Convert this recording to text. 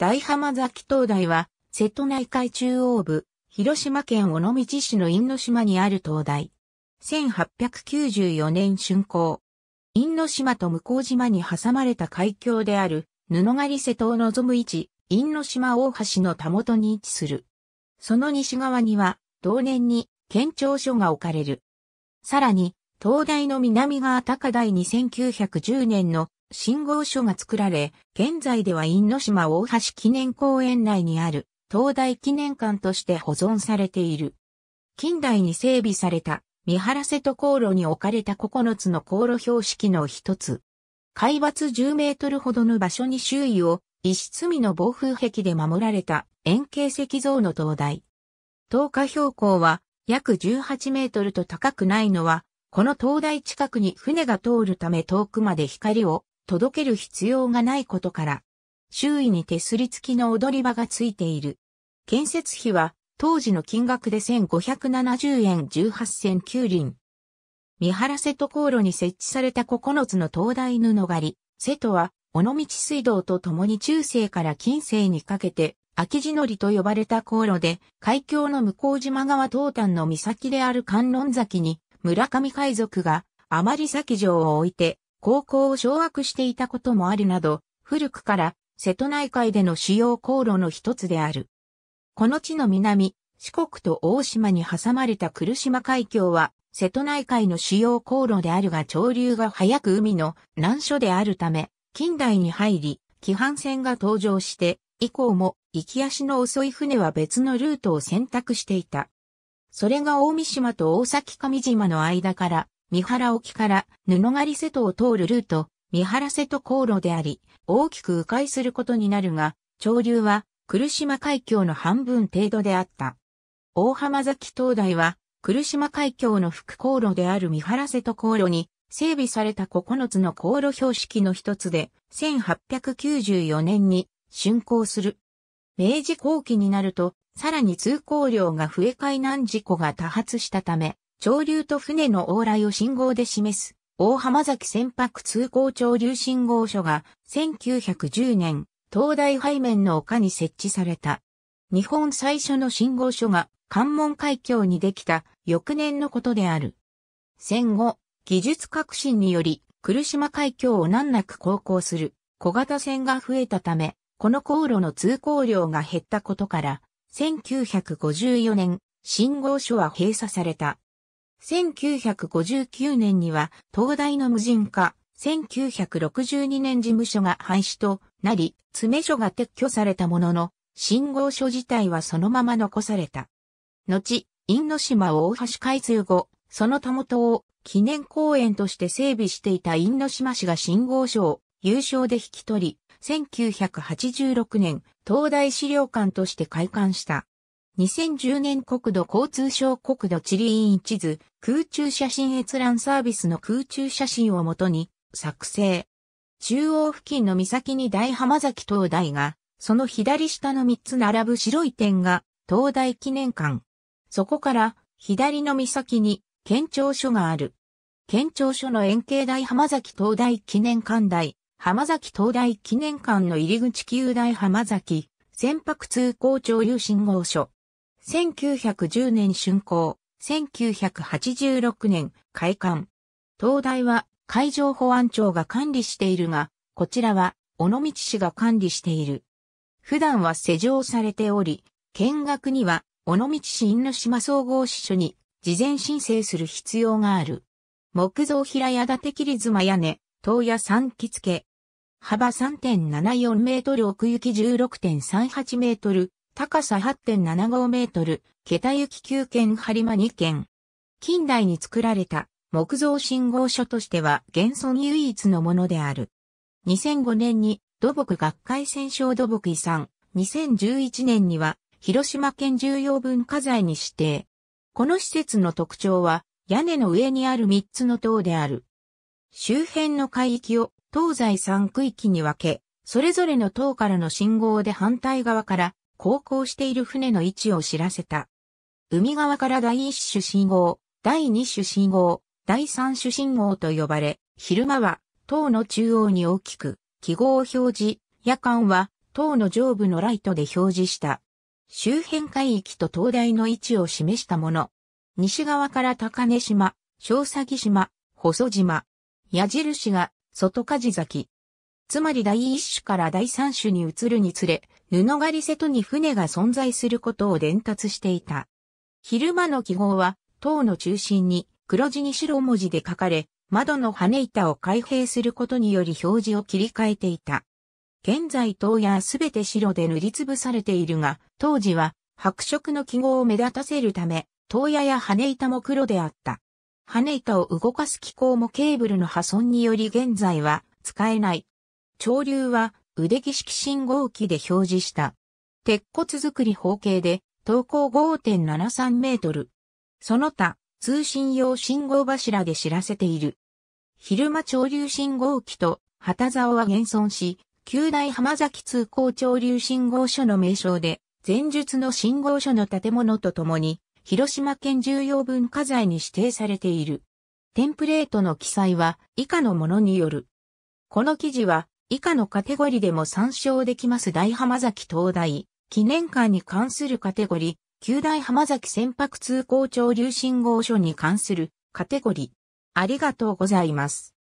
大浜崎灯台は、瀬戸内海中央部、広島県尾道市の因島にある灯台。1894年竣工。因島と向島に挟まれた海峡である、布狩瀬戸を望む位置、因島大橋のたもとに位置する。その西側には、同年に、県庁所が置かれる。さらに、灯台の南側高台に1910年の信号所が作られ、現在では因島大橋記念公園内にある東大記念館として保存されている。近代に整備された三原瀬戸航路に置かれた9つの航路標識の一つ。海抜10メートルほどの場所に周囲を石積みの防風壁で守られた円形石像の灯台。灯火標高は約18メートルと高くないのは、この灯台近くに船が通るため遠くまで光を届ける必要がないことから、周囲に手すり付きの踊り場がついている。建設費は当時の金額で1570円18銭9輪。三原瀬戸航路に設置された9つの灯台布狩り、瀬戸は、尾道水道と共に中世から近世にかけて、秋地のりと呼ばれた航路で、海峡の向島川東端の岬である観音崎に、村上海賊が、あまり先城を置いて、高校を掌握していたこともあるなど、古くから瀬戸内海での主要航路の一つである。この地の南、四国と大島に挟まれた来島海峡は、瀬戸内海の主要航路であるが潮流が早く海の難所であるため、近代に入り、規範船が登場して、以降も行き足の遅い船は別のルートを選択していた。それが大三島と大崎上島の間から三原沖から布狩瀬戸を通るルート、三原瀬戸航路であり、大きく迂回することになるが、潮流は、来島海峡の半分程度であった。大浜崎灯台は、来島海峡の副航路である三原瀬戸航路に整備された9つの航路標識の一つで、1894年に竣工する。明治後期になると、さらに通行量が増え海難事故が多発したため、潮流と船の往来を信号で示す、大浜崎船舶通行潮流信号所が、1910年、東大背面の丘に設置された。日本最初の信号所が、関門海峡にできた、翌年のことである。戦後、技術革新により、来島海峡を難なく航行する小型船が増えたため、この航路の通行量が減ったことから、1954年、信号所は閉鎖された。1959年には東大の無人化、1962年事務所が廃止となり、詰所が撤去されたものの、信号所自体はそのまま残された。後、因島大橋開通後、そのたもとを記念公園として整備していた因島市が信号所を優勝で引き取り、1986年、東大資料館として開館した。2010年国土交通省国土地理院地図、空中写真閲覧サービスの空中写真をもとに作成。中央付近の岬に大浜崎灯台が、その左下の3つ並ぶ白い点が灯台記念館。そこから左の岬に県庁所がある。県庁所の円形大浜崎灯台記念館台、浜崎灯台記念館の入り口旧大浜崎、船舶通行潮流信号所。1910年竣工、1986年開館。灯台は海上保安庁が管理しているが、こちらは尾道市が管理している。普段は施錠されており、見学には尾道市因島総合支所に事前申請する必要がある。木造平屋建て切り妻屋根、東屋三木付け。幅3.74メートル奥行き16.38メートル、高さ8.75メートル、桁行き9軒張間2軒。近代に作られた木造信号書としては現存唯一のものである。2005年に土木学会戦勝土木遺産、2011年には広島県重要文化財に指定。この施設の特徴は屋根の上にある3つの塔である。周辺の海域を東西3区域に分け、それぞれの塔からの信号で反対側から航行している船の位置を知らせた。海側から第一種信号、第二種信号、第三種信号と呼ばれ、昼間は塔の中央に大きく記号を表示、夜間は塔の上部のライトで表示した。周辺海域と灯台の位置を示したもの。西側から高根島、小佐島、細島。矢印が外梶崎。つまり第一種から第三種に移るにつれ、布狩瀬戸に船が存在することを伝達していた。昼間の記号は、塔の中心に黒字に白文字で書かれ、窓の羽根板を開閉することにより表示を切り替えていた。現在塔やすべて白で塗りつぶされているが、当時は白色の記号を目立たせるため、塔屋や羽根板も黒であった。羽根板を動かす機構もケーブルの破損により現在は使えない。潮流は腕木式信号機で表示した。鉄骨造り方形で、投稿5.73メートル。その他、通信用信号柱で知らせている。昼間潮流信号機と旗竿は現存し、旧大浜崎通行潮流信号所の名称で、前述の信号所の建物とともに、広島県重要文化財に指定されている。テンプレートの記載は以下のものによる。この記事は以下のカテゴリでも参照できます大浜崎灯台、記念館に関するカテゴリー、旧大浜崎船舶通行潮流信号所に関するカテゴリー。ありがとうございます。